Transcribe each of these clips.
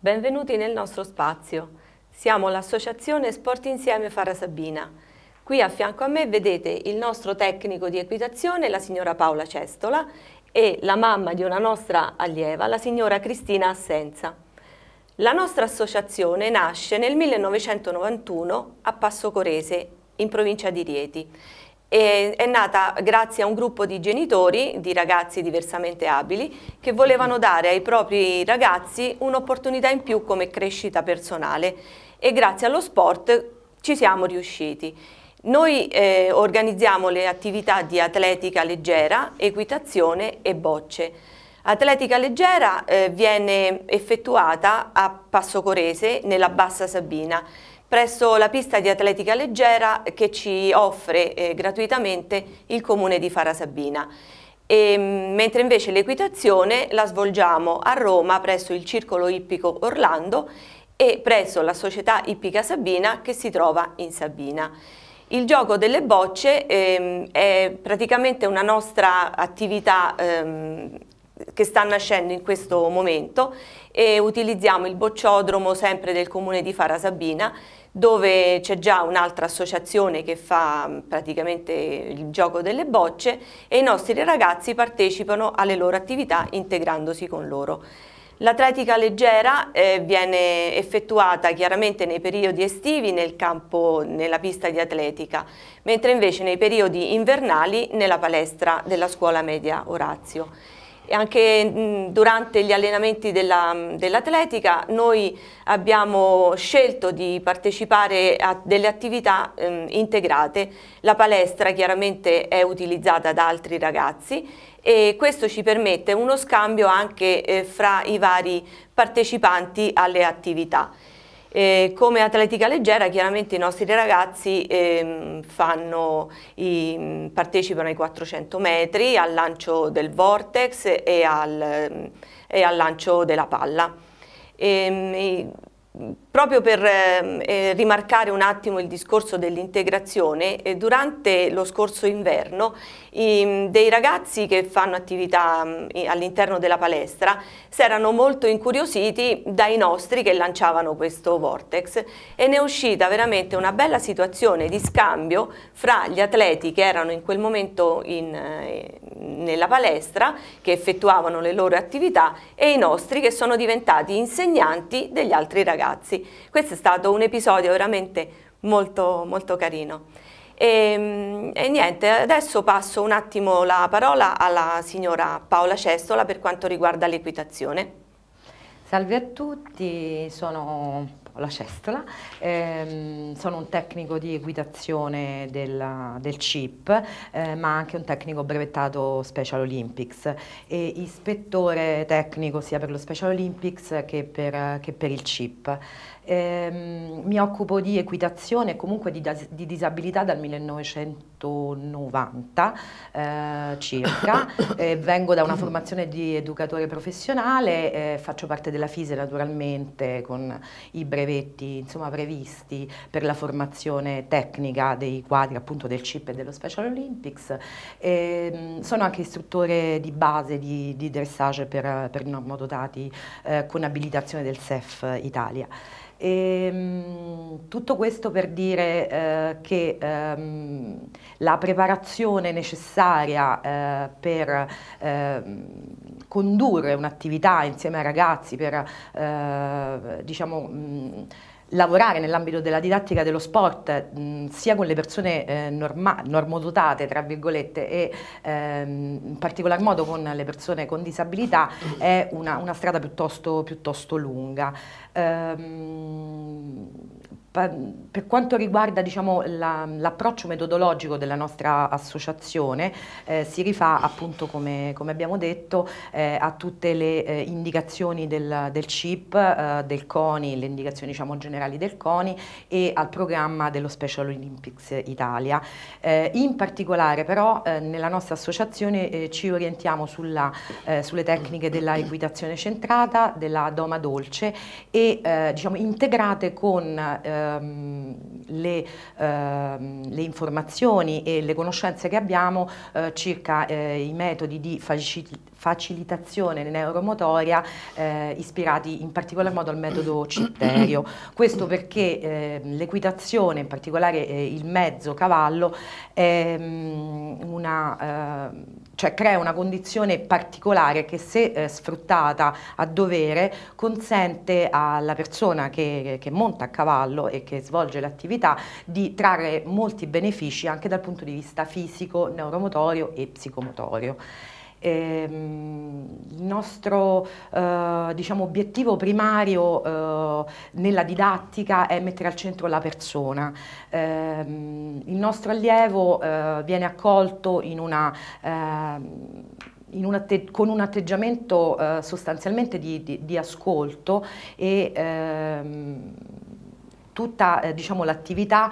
Benvenuti nel nostro spazio. Siamo l'associazione Sport Insieme Fara Sabina. Qui a fianco a me vedete il nostro tecnico di equitazione, la signora Paola Cestola, e la mamma di una nostra allieva, la signora Cristina Assenza. La nostra associazione nasce nel 1991 a Passo Corese, in provincia di Rieti, e è nata grazie a un gruppo di genitori, di ragazzi diversamente abili, che volevano dare ai propri ragazzi un'opportunità in più come crescita personale e grazie allo sport ci siamo riusciti. Noi eh, organizziamo le attività di atletica leggera, equitazione e bocce. Atletica leggera eh, viene effettuata a Passocorese, nella Bassa Sabina, presso la pista di atletica leggera che ci offre eh, gratuitamente il comune di Farasabina. E, ehm, mentre invece l'equitazione la svolgiamo a Roma presso il Circolo Ippico Orlando e presso la società Ippica Sabina che si trova in Sabina. Il gioco delle bocce ehm, è praticamente una nostra attività ehm, che sta nascendo in questo momento e utilizziamo il bocciodromo sempre del comune di Farasabina dove c'è già un'altra associazione che fa mm, praticamente il gioco delle bocce e i nostri ragazzi partecipano alle loro attività integrandosi con loro. L'atletica leggera eh, viene effettuata chiaramente nei periodi estivi nel campo, nella pista di atletica, mentre invece nei periodi invernali nella palestra della scuola media Orazio e anche mh, mm, durante gli allenamenti mm, dell'atletica dell noi abbiamo scelto di partecipare a delle attività mh, mm, integrate. La palestra chiaramente è utilizzata da altri ragazzi e questo ci permette uno scambio anche eh, fra i vari partecipanti alle attività. Eh, come atletica leggera chiaramente i nostri ragazzi eh, fanno, i, partecipano ai 400 metri, al lancio del vortex e al, e al lancio della palla. E, ehm, e, Proprio per ehm, eh, rimarcare un attimo il discorso dell'integrazione, eh, durante lo scorso inverno i, ehm, dei ragazzi che fanno attività mm, all'interno della palestra si erano molto incuriositi dai nostri che lanciavano questo vortex e ne è uscita veramente una bella situazione di scambio fra gli atleti che erano in quel momento in, eh, nella palestra, che effettuavano le loro attività e i nostri che sono diventati insegnanti degli altri ragazzi questo è stato un episodio veramente molto, molto carino. E, ehm, e, niente, adesso passo un attimo la parola alla signora Paola Cestola per quanto riguarda l'equitazione. Salve a tutti, sono Paola Cestola, ehm, sono un tecnico di equitazione della, del CIP, eh, ma anche un tecnico brevettato Special Olympics e ispettore tecnico sia per lo Special Olympics che per, che per il CIP. Ehm, mi occupo di equitazione e comunque di, di, disabilità dal 1990 eh, circa. Eh, vengo da una formazione di educatore professionale, eh, faccio parte della FISE naturalmente con i brevetti insomma, previsti per la formazione tecnica dei quadri appunto del CIP e dello Special Olympics. Ehm, sono anche istruttore di base di, di dressage per, per normodotati eh, con abilitazione del SEF Italia. E, ehm, mh, tutto questo per dire eh, che ehm, la preparazione necessaria eh, per eh, condurre un'attività insieme ai ragazzi, per eh, diciamo, mh, lavorare nell'ambito della didattica dello sport mh, sia con le persone eh, norma, normodotate tra virgolette e ehm, in particolar modo con le persone con disabilità è una, una strada piuttosto, piuttosto lunga. Ehm, per quanto riguarda diciamo, l'approccio metodologico della nostra associazione, eh, si rifà appunto, come, come abbiamo detto, eh, a tutte le eh, indicazioni del, del CIP, eh, del CONI, le indicazioni diciamo, generali del CONI e al programma dello Special Olympics Italia. Eh, in particolare però eh, nella nostra associazione ci orientiamo sulla, sulle tecniche della equitazione centrata, della doma dolce e diciamo, integrate con ehm, le, ehm, le, informazioni e le conoscenze che abbiamo eh, circa eh, i metodi di facilitazione neuromotoria eh, ispirati in particolar modo al metodo Citterio. Questo perché ehm, l'equitazione, in particolare eh, il mezzo cavallo, è mh, mm, una ehm, cioè crea una condizione particolare che se eh, sfruttata a dovere consente alla persona che, che, monta a cavallo e che svolge l'attività di trarre molti benefici anche dal punto di vista fisico, neuromotorio e psicomotorio. Ehm, il nostro eh, diciamo, obiettivo primario eh, nella didattica è mettere al centro la persona. Eh, il nostro allievo eh, viene accolto una, ehm, un con un atteggiamento eh, sostanzialmente di, di, di ascolto e ehm, tutta eh, diciamo, l'attività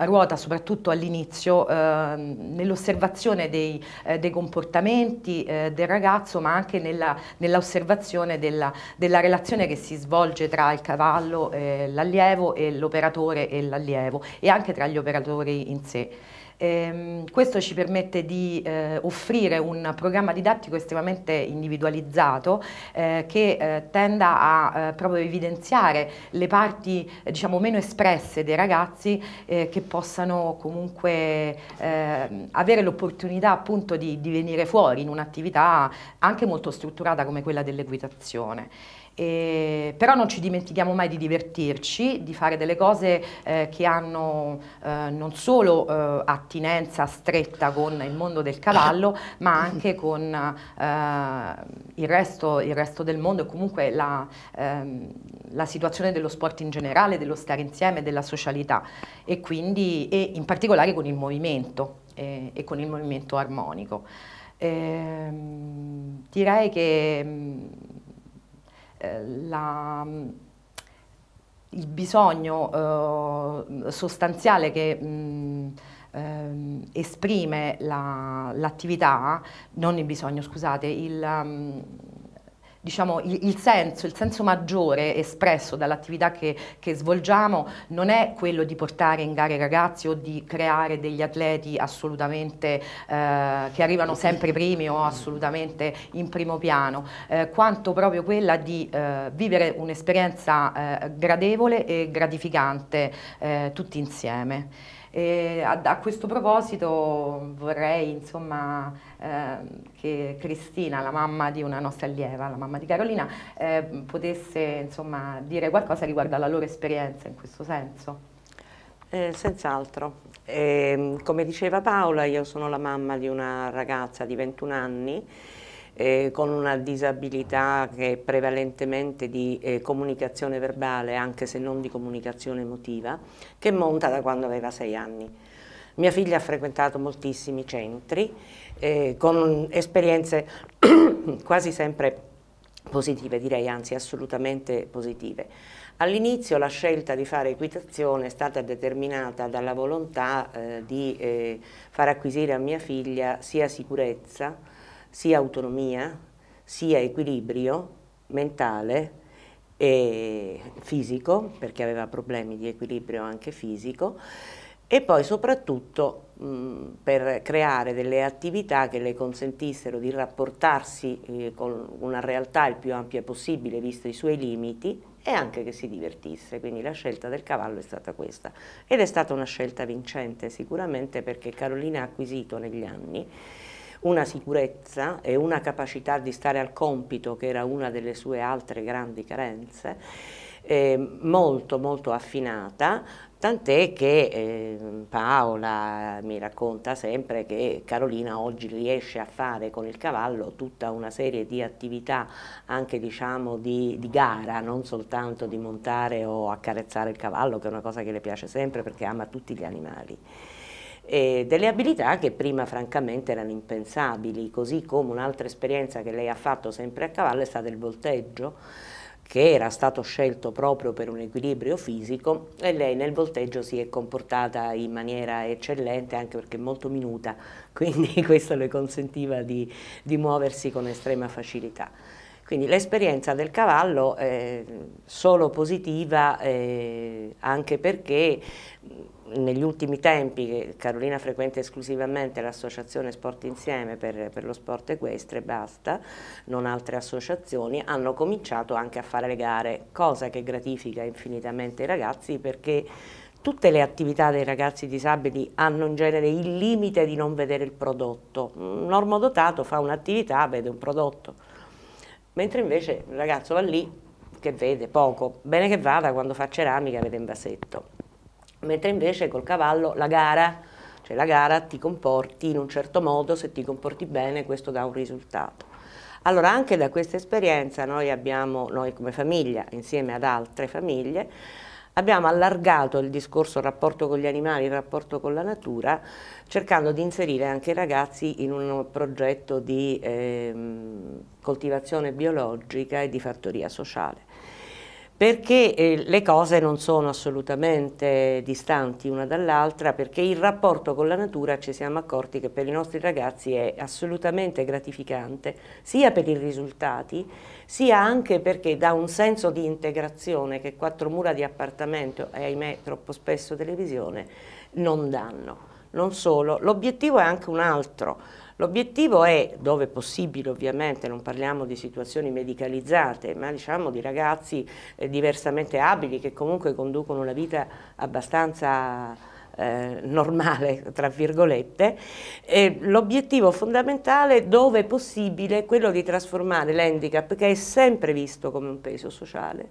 eh, ruota soprattutto all'inizio eh, nell'osservazione dei, eh, dei, comportamenti eh, del ragazzo ma anche nell'osservazione nell della, della, relazione che si svolge tra il cavallo, l'allievo e l'operatore e l'allievo e anche tra gli operatori in sé. Ehm, questo ci permette di eh, offrire un programma didattico estremamente individualizzato eh, che eh, tenda a eh, proprio evidenziare le parti diciamo meno espresse dei ragazzi eh, che possano comunque ehm, avere l'opportunità appunto di, di venire fuori in un'attività anche molto strutturata come quella dell'equitazione. E, però non ci dimentichiamo mai di divertirci, di fare delle cose eh, che hanno eh, non solo eh, attinenza stretta con il mondo del cavallo, ma anche con eh, il resto, il, resto, del mondo e comunque la, ehm, la, situazione dello sport in generale, dello stare insieme, della socialità e quindi e in particolare con il movimento e con il movimento armonico. Ehm, direi che mm, eh, la, mm, il bisogno eh, sostanziale che mh, mm, ehm, esprime l'attività, non il bisogno, scusate, il... Um, diciamo, il, il, senso, il senso maggiore espresso dall'attività che, che, svolgiamo non è quello di portare in gare i ragazzi o di creare degli atleti assolutamente eh, che arrivano sempre primi o assolutamente in primo piano, eh, quanto proprio quella di eh, vivere un'esperienza eh, gradevole e gratificante eh, tutti insieme. E a, a, questo proposito vorrei insomma, eh, che Cristina, la mamma di una nostra allieva, la mamma di Carolina, eh, potesse insomma, dire qualcosa riguardo alla loro esperienza in questo senso. Eh, Senz'altro, ehm, come diceva Paola, io sono la mamma di una ragazza di 21 anni eh, con una disabilità che è prevalentemente di eh, comunicazione verbale, anche se non di comunicazione emotiva, che monta da quando aveva sei anni. Mia figlia ha frequentato moltissimi centri eh, con esperienze quasi sempre positive, direi anzi assolutamente positive. All'inizio la scelta di fare equitazione è stata determinata dalla volontà eh, di eh, far acquisire a mia figlia sia sicurezza sia autonomia, sia equilibrio mentale e fisico, perché aveva problemi di equilibrio anche fisico, e poi soprattutto mh, per creare delle attività che le consentissero di rapportarsi eh, con una realtà il più ampia possibile, visto i suoi limiti, e anche che si divertisse, quindi la scelta del cavallo è stata questa. Ed è stata una scelta vincente sicuramente perché Carolina ha acquisito negli anni una sicurezza e una capacità di stare al compito che era una delle sue altre grandi carenze, eh, molto molto affinata, tant'è che eh, Paola mi racconta sempre che Carolina oggi riesce a fare con il cavallo tutta una serie di attività anche diciamo di, di, gara, non soltanto di montare o accarezzare il cavallo che è una cosa che le piace sempre perché ama tutti gli animali eh, delle abilità che prima francamente erano impensabili, così come un'altra esperienza che lei ha fatto sempre a cavallo è stata il volteggio, che era stato scelto proprio per un equilibrio fisico e lei nel volteggio si è comportata in maniera eccellente anche perché molto minuta, quindi questo le consentiva di, di muoversi con estrema facilità. Quindi l'esperienza del cavallo è eh, solo positiva eh, anche perché negli ultimi tempi Carolina frequenta esclusivamente l'associazione Sport Insieme per, per, lo sport equestre e basta, non altre associazioni, hanno cominciato anche a fare le gare, cosa che gratifica infinitamente i ragazzi perché tutte le attività dei ragazzi disabili hanno in genere il limite di non vedere il prodotto. Un normodotato fa un'attività, vede un prodotto Mentre invece il ragazzo va lì, che vede poco, bene che vada quando fa ceramica vede in vasetto. Mentre invece col cavallo la gara, cioè la gara ti comporti in un certo modo, se ti comporti bene questo dà un risultato. Allora anche da questa esperienza noi abbiamo, noi come famiglia, insieme ad altre famiglie, abbiamo allargato il discorso il rapporto con gli animali, il rapporto con la natura, cercando di inserire anche i ragazzi in un progetto di eh, coltivazione biologica e di fattoria sociale perché eh, le cose non sono assolutamente distanti una dall'altra, perché il rapporto con la natura ci siamo accorti che per i nostri ragazzi è assolutamente gratificante, sia per i risultati, sia anche perché dà un senso di integrazione che quattro mura di appartamento e ahimè troppo spesso televisione non danno. Non solo, l'obiettivo è anche un altro, L'obiettivo è, dove possibile ovviamente, non parliamo di situazioni medicalizzate, ma diciamo di ragazzi eh, diversamente abili che comunque conducono una vita abbastanza... Eh, normale, tra virgolette, eh, l'obiettivo fondamentale dove è possibile è quello di trasformare l'handicap, che è sempre visto come un peso sociale,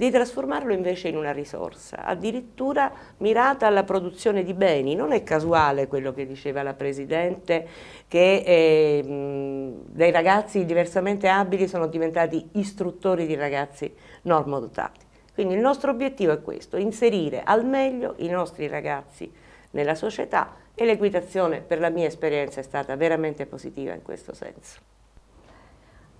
di trasformarlo invece in una risorsa, addirittura mirata alla produzione di beni. Non è casuale quello che diceva la Presidente, che eh, dei ragazzi diversamente abili sono diventati istruttori di ragazzi normodotati. Quindi il nostro obiettivo è questo, inserire al meglio i nostri ragazzi nella società e l'equitazione per la mia esperienza è stata veramente positiva in questo senso.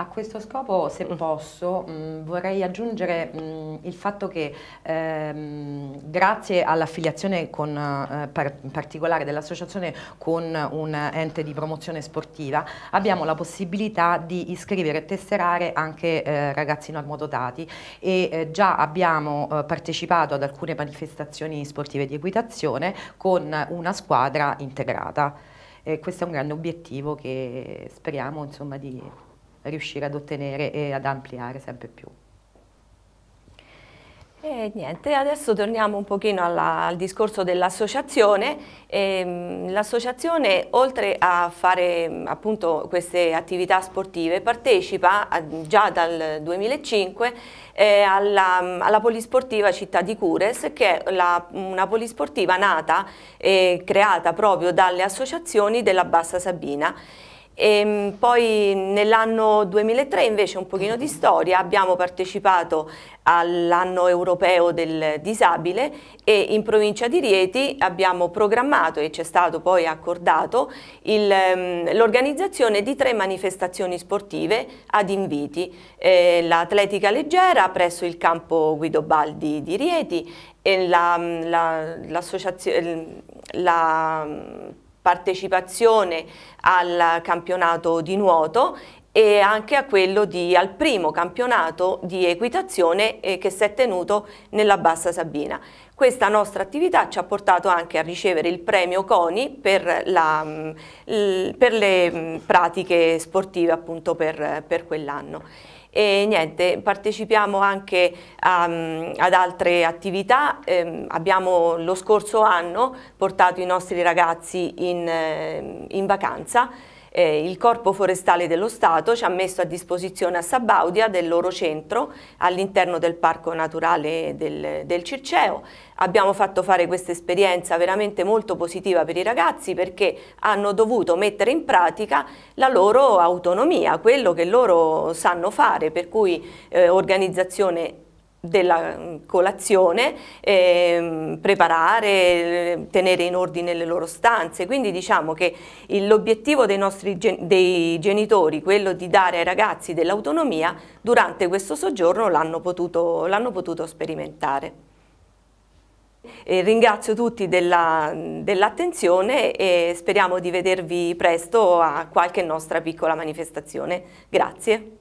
A questo scopo, se mm. posso, mh, mm, vorrei aggiungere mh, mm, il fatto che ehm, grazie all'affiliazione con, eh, par particolare dell'associazione con un ente di promozione sportiva abbiamo la possibilità di iscrivere e tesserare anche eh, ragazzi normodotati e eh, già abbiamo eh, partecipato ad alcune manifestazioni sportive di equitazione con una squadra integrata. E questo è un grande obiettivo che speriamo insomma, di riuscire ad ottenere e ad ampliare sempre più. E niente, adesso torniamo un pochino alla, al discorso dell'associazione. Ehm, l'associazione oltre a fare appunto queste attività sportive partecipa eh, già dal 2005 eh, alla, alla, polisportiva Città di Cures che è la, una polisportiva nata e creata proprio dalle associazioni della Bassa Sabina. E ehm, poi nell'anno 2003 invece un pochino di storia, abbiamo partecipato all'anno europeo del disabile e in provincia di Rieti abbiamo programmato e ci è stato poi accordato ehm, l'organizzazione di tre manifestazioni sportive ad inviti, eh, l'atletica leggera presso il campo Guido Baldi di Rieti e la, la, partecipazione al campionato di nuoto e anche a di, al primo campionato di equitazione eh, che si è tenuto nella Bassa Sabina. Questa nostra attività ci ha portato anche a ricevere il premio CONI per, la, mm, per le mm, pratiche sportive appunto per, per quell'anno e niente, partecipiamo anche um, ad altre attività, eh, abbiamo lo scorso anno portato i nostri ragazzi in, ehm, in vacanza eh, il Corpo Forestale dello Stato ci ha messo a disposizione a Sabaudia del loro centro all'interno del Parco Naturale del, del Circeo. Abbiamo fatto fare questa esperienza veramente molto positiva per i ragazzi perché hanno dovuto mettere in pratica la loro autonomia, quello che loro sanno fare, per cui eh, organizzazione della mm, colazione, ehm, preparare, tenere in ordine le loro stanze, quindi diciamo che l'obiettivo dei nostri dei genitori, quello di dare ai ragazzi dell'autonomia, durante questo soggiorno l'hanno potuto, potuto sperimentare. E ringrazio tutti dell'attenzione dell e speriamo di vedervi presto a qualche nostra piccola manifestazione. Grazie.